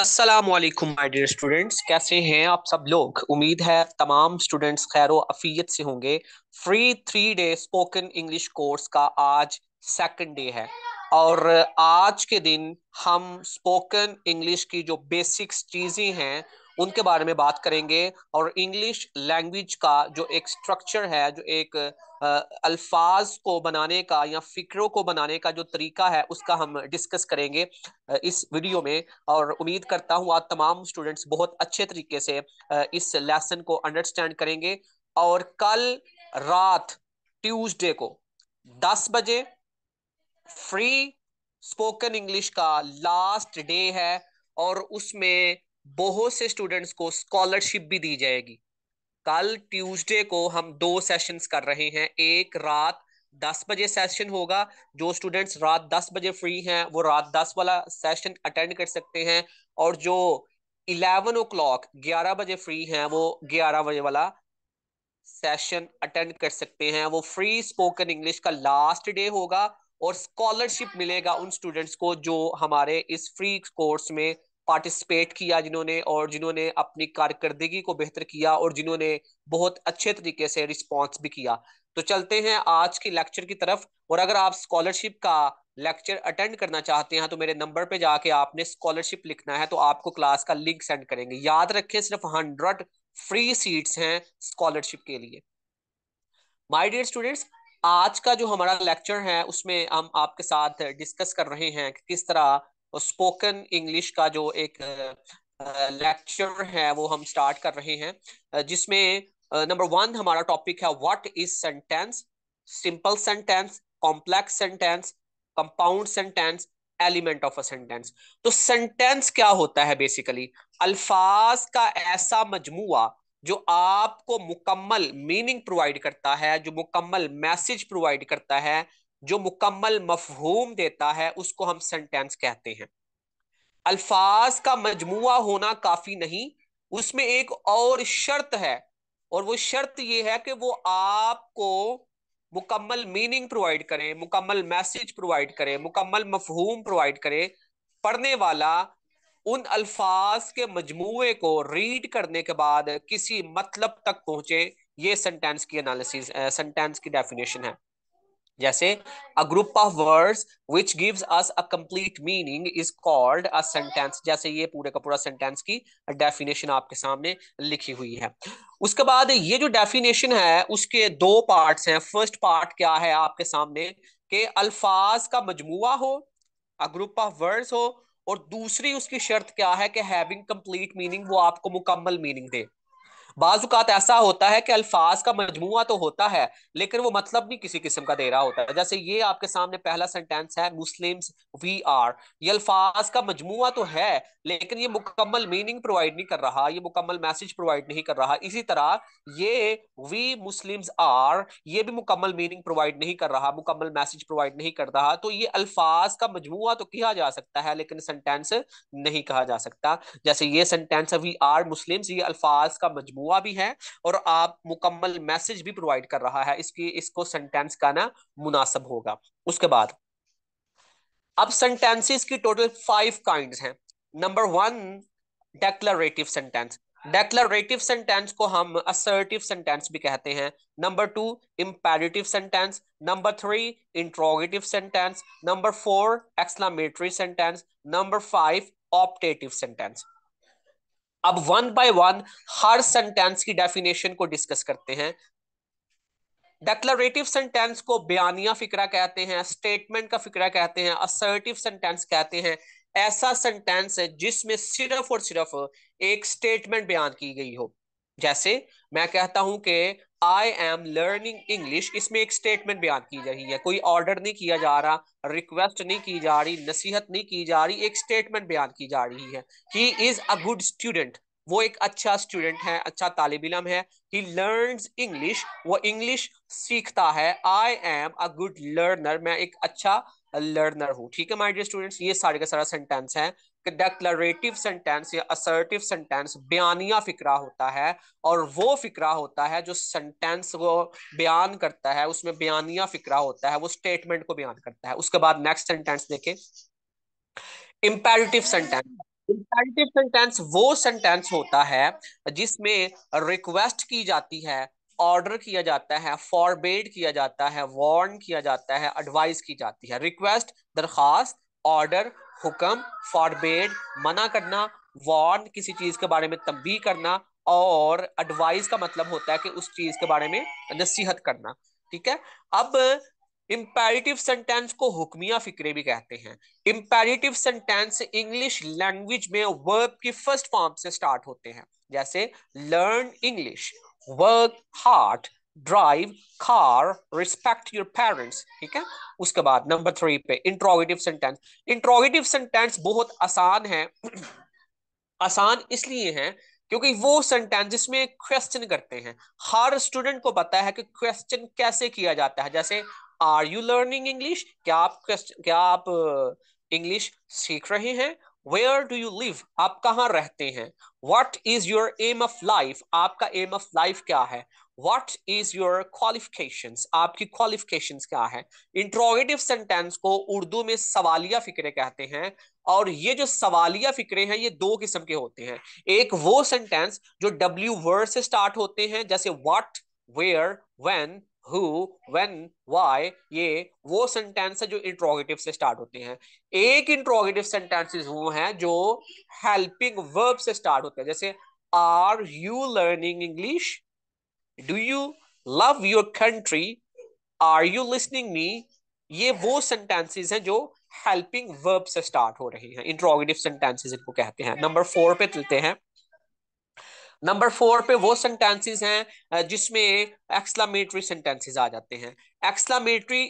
असलकुम my dear students कैसे हैं आप सब लोग उम्मीद है तमाम स्टूडेंट्स खैर अफीयत से होंगे free three day spoken English course का आज सेकेंड डे है और आज के दिन हम स्पोकन इंग्लिश की जो बेसिक्स चीज़ें हैं उनके बारे में बात करेंगे और इंग्लिश लैंग्वेज का जो एक स्ट्रक्चर है जो एक अल्फाज को बनाने का या फिक्रों को बनाने का जो तरीका है उसका हम डिस्कस करेंगे इस वीडियो में और उम्मीद करता हूँ आप तमाम स्टूडेंट्स बहुत अच्छे तरीके से इस लेसन को अंडरस्टैंड करेंगे और कल रात ट्यूजडे को 10 बजे फ्री स्पोकन इंग्लिश का लास्ट डे है और उसमें बहुत से स्टूडेंट्स को स्कॉलरशिप भी दी जाएगी कल ट्यूसडे को हम दो सेशंस कर रहे हैं एक रात दस बजे सेशन होगा जो स्टूडेंट्स रात दस बजे फ्री हैं वो रात दस वाला सेशन अटेंड कर सकते हैं और जो इलेवन ओ क्लॉक ग्यारह बजे फ्री हैं वो ग्यारह बजे वाला सेशन अटेंड कर सकते हैं वो फ्री स्पोकन इंग्लिश का लास्ट डे होगा और स्कॉलरशिप मिलेगा उन स्टूडेंट्स को जो हमारे इस फ्री कोर्स में पार्टिसिपेट किया जिन्होंने और जिन्होंने अपनी कारकर्दगी को बेहतर किया और जिन्होंने बहुत अच्छे तरीके से रिस्पॉन्स भी किया तो चलते हैं आज के लेक्चर की तरफ और अगर आप स्कॉलरशिप का लेक्चर अटेंड करना चाहते हैं तो मेरे नंबर पे जाके आपने स्कॉलरशिप लिखना है तो आपको क्लास का लिंक सेंड करेंगे याद रखें सिर्फ हंड्रेड फ्री सीट्स हैं स्कॉलरशिप के लिए माय डियर स्टूडेंट्स आज का जो हमारा लेक्चर है उसमें हम आपके साथ डिस्कस कर रहे हैं कि किस तरह स्पोकन इंग्लिश का जो एक लेक्चर है वो हम स्टार्ट कर रहे हैं जिसमें नंबर वन हमारा टॉपिक है what is sentence simple sentence complex sentence compound sentence element of a sentence तो सेंटेंस क्या होता है बेसिकली अल्फाज का ऐसा मजमुआ जो आपको मुकम्मल मीनिंग प्रोवाइड करता है जो मुकम्मल मैसेज प्रोवाइड करता है जो मुकम्मल मफहूम देता है उसको हम सेंटेंस कहते हैं अल्फाज का मजमुआ होना काफी नहीं उसमें एक और शर्त है और वो शर्त ये है कि वो आपको मुकम्मल मीनिंग प्रोवाइड करें मुकम्मल मैसेज प्रोवाइड करें मुकम्मल मफहूम प्रोवाइड करें पढ़ने वाला उन अल्फाज के मजमू को रीड करने के बाद किसी मतलब तक पहुंचे ये सेंटेंस की एनालिसिस सेंटेंस की डेफिनेशन है जैसे a group of words which gives us a complete meaning is called a sentence जैसे ये पूरे का पूरा सेंटेंस की डेफिनेशन आपके सामने लिखी हुई है उसके बाद ये जो डेफिनेशन है उसके दो पार्ट्स हैं फर्स्ट पार्ट क्या है आपके सामने के अल्फाज का मजमुआ हो अ ग्रुप ऑफ वर्ड्स हो और दूसरी उसकी शर्त क्या है कि हैविंग कंप्लीट मीनिंग वो आपको मुकम्मल मीनिंग दे बाजुकात ऐसा होता है कि अल्फाज का मजमुआ तो होता है लेकिन वो मतलब नहीं किसी किस्म का दे रहा होता है जैसे ये आपके सामने पहला सेंटेंस है मुस्लिम वी आर ये अल्फाज का मजमुआ तो है लेकिन ये मुकम्मल मीनिंग प्रोवाइड नहीं कर रहा ये मुकम्मल मैसेज प्रोवाइड नहीं कर रहा इसी तरह ये वी मुस्लिम्स आर ये भी मुकम्मल मीनिंग प्रोवाइड नहीं कर रहा मुकम्मल मैसेज प्रोवाइड नहीं कर रहा तो ये अल्फाज का मजमुआ तो किया जा सकता है लेकिन सेंटेंस नहीं कहा जा सकता जैसे ये सेंटेंस वी आर मुस्लिम ये अल्फाज का मजमू हुआ भी है और आप मुकम्मल मैसेज भी प्रोवाइड कर रहा है इसकी इसको सेंटेंस का ना मुनासब होगा उसके बाद अब सेंटेंसेस की टोटल फाइव काइंड हैं number one declarative sentence declarative sentence को हम असर्टिव सेंटेंस भी कहते हैं number two imperative sentence number three interrogative sentence number four exclamatory sentence number five optative sentence अब वन बाय वन हर sentence की definition को डिस्कस करते हैं डेक्लरेटिव सेंटेंस को बयानिया फिक्रा कहते हैं स्टेटमेंट का फिक्रा कहते हैं असर्टिव सेंटेंस कहते हैं ऐसा सेंटेंस है जिसमें सिर्फ और सिर्फ एक स्टेटमेंट बयान की गई हो जैसे मैं कहता हूं कि आई एम लर्निंग इंग्लिश इसमें एक स्टेटमेंट बयान की जा रही है कोई ऑर्डर नहीं किया जा रहा रिक्वेस्ट नहीं की जा रही नसीहत नहीं की जा रही एक स्टेटमेंट बयान की जा रही है he is a good student वो एक अच्छा स्टूडेंट है अच्छा तालब इलम है ही लर्न इंग्लिश वो इंग्लिश सीखता है I am a good learner मैं एक अच्छा लर्नर हूँ ठीक है माय डियर स्टूडेंट्स ये सारे का सारा सेंटेंस है कि डेक्लरेटिव सेंटेंस या असर्टिव सेंटेंस बयानिया फिक्रा होता है और वो फिक्रा होता है जो सेंटेंस को बयान करता है उसमें बयानिया फिक्रा होता है वो स्टेटमेंट को बयान करता है उसके बाद नेक्स्ट सेंटेंस देखें इंपेरेटिव सेंटेंस इंपेरेटिव सेंटेंस वो सेंटेंस होता है जिसमें रिक्वेस्ट की जाती है ऑर्डर किया जाता है फॉरबेड किया जाता है वार्न किया जाता है एडवाइस की जाती है रिक्वेस्ट दरखास्त ऑर्डर हुक्म फॉरबेड मना करना वार्न किसी चीज के बारे में तंबी करना और एडवाइस का मतलब होता है कि उस चीज के बारे में नसीहत करना ठीक है अब इम्पेरेटिव सेंटेंस को हुक्मिया फिक्रे भी कहते हैं इम्पेरेटिव सेंटेंस इंग्लिश लैंग्वेज में वर्ब की फर्स्ट फॉर्म से स्टार्ट होते हैं जैसे learn English work hard drive car respect your parents ठीक है उसके बाद नंबर थ्री पे इंट्रोगेटिव सेंटेंस इंट्रोगेटिव सेंटेंस बहुत आसान है आसान इसलिए है क्योंकि वो सेंटेंस जिसमें क्वेश्चन करते हैं हर स्टूडेंट को पता है कि क्वेश्चन कैसे किया जाता है जैसे आर यू लर्निंग इंग्लिश क्या आप क्वेश्चन क्या आप इंग्लिश सीख रहे हैं वेयर डू यू लिव आप कहाँ रहते हैं what is your aim of life आपका एम ऑफ लाइफ क्या है वट इज योर क्वालिफिकेशन आपकी क्वालिफिकेशन क्या है इंट्रोगेटिव सेंटेंस को उर्दू में सवालिया फिक्रे कहते हैं और ये जो सवालिया फिक्रे हैं ये दो किस्म के होते हैं एक वो सेंटेंस जो डब्ल्यू वर्ड से स्टार्ट होते हैं जैसे what where when who when why ये वो सेंटेंस है जो इंट्रोगेटिव से स्टार्ट होते हैं एक इंट्रोगेटिव सेंटेंसेस वो हैं जो हेल्पिंग वर्ब से स्टार्ट होते हैं जैसे are you learning English do you love your country are you listening me ये वो सेंटेंसेस हैं जो हेल्पिंग वर्ब से स्टार्ट हो रहे हैं इंट्रोगेटिव सेंटेंसेस इनको कहते हैं नंबर फोर पे चलते हैं नंबर फोर पे वो सेंटेंसेस हैं जिसमें एक्सलामेटरी सेंटेंसेस आ जाते हैं एक्सलामेटरी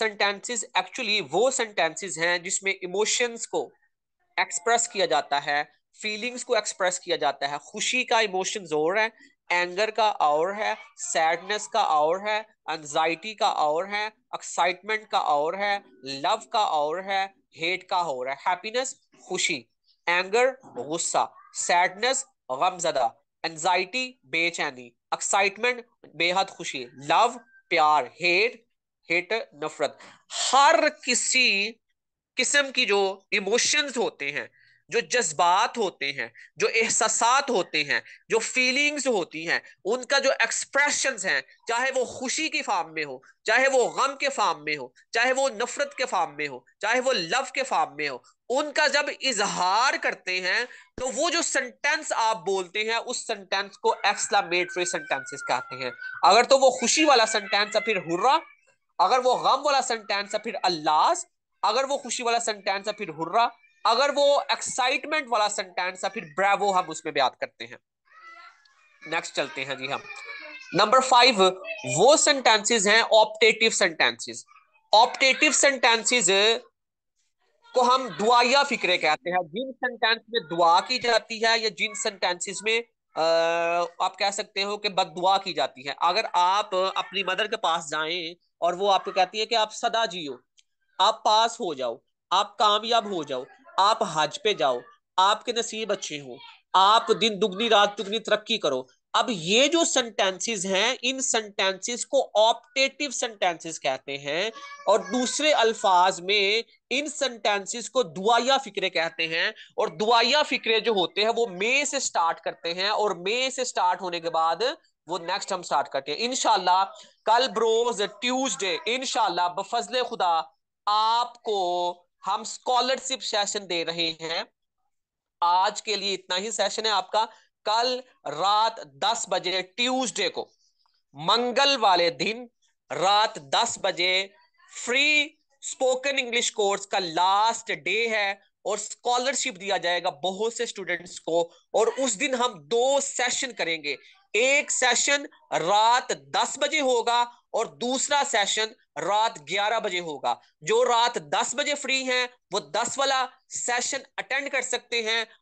सेंटेंसेस एक्चुअली वो सेंटेंसेस हैं जिसमें इमोशंस को एक्सप्रेस किया जाता है फीलिंग्स को एक्सप्रेस किया जाता है खुशी का इमोशन और है एंगर का और है सैडनेस का और है एनजाइटी का और है एक्साइटमेंट का और है लव का और है हेट का और है हैप्पीनेस खुशी एंगर गुस्सा सैडनेस गमजदा एनजाइटी बेचैनी एक्साइटमेंट बेहद खुशी लव प्यार हेट हेट नफरत हर किसी किस्म की जो इमोशंस होते हैं जो जज्बात होते हैं जो एहसास होते हैं जो फीलिंग्स होती हैं उनका जो एक्सप्रेशन हैं चाहे वो खुशी की फार्म में हो चाहे वो गम के फार्म में हो चाहे वो नफरत के फार्म में हो चाहे वो लव के फार्म में हो उनका जब इजहार करते हैं तो वो जो सेंटेंस आप बोलते हैं उस सेंटेंस को एक्सलामेटरी सेंटेंसेस कहते हैं अगर तो वो खुशी वाला सेंटेंस है फिर हुर्रा अगर वो गम वाला सेंटेंस है फिर अल्लास अगर वो खुशी वाला सेंटेंस है फिर हुर्रा अगर वो एक्साइटमेंट वाला सेंटेंस या फिर ब्रेवो हम उसमें भी याद करते हैं नेक्स्ट चलते हैं जी हम नंबर फाइव वो सेंटेंसेस हैं ऑप्टेटिव सेंटेंसेस ऑप्टेटिव सेंटेंसेस को हम दुआया फिक्रे कहते हैं जिन सेंटेंस में दुआ की जाती है या जिन सेंटेंसेस में आ, आप कह सकते हो कि दुआ की जाती है अगर आप अपनी मदर के पास जाए और वो आपको कहती है कि आप सदा जियो आप पास हो जाओ आप कामयाब हो जाओ आप हज पे जाओ आपके नसीब अच्छे हो आप दिन दुगनी रात दुगनी तरक्की करो अब ये जो सेंटेंसेस हैं इन सेंटेंसेस को ऑप्टेटिव सेंटेंसेस कहते हैं और दूसरे अल्फाज में इन सेंटेंसेस को दुआया फिक्रे कहते हैं और दुआया फिक्रे जो होते हैं वो मे से स्टार्ट करते हैं और मे से स्टार्ट होने के बाद वो नेक्स्ट हम स्टार्ट करते हैं इनशाला कल ब्रोज ट्यूजडे इनशाला बफजल खुदा आपको हम स्कॉलरशिप सेशन दे रहे हैं आज के लिए इतना ही सेशन है आपका कल रात 10 बजे ट्यूसडे को मंगल वाले दिन रात 10 बजे फ्री स्पोकन इंग्लिश कोर्स का लास्ट डे है और स्कॉलरशिप दिया जाएगा बहुत से स्टूडेंट्स को और उस दिन हम दो सेशन करेंगे एक सेशन रात 10 बजे होगा और दूसरा सेशन रात 11 बजे होगा जो रात 10 बजे फ्री हैं वो 10 वाला सेशन अटेंड कर सकते हैं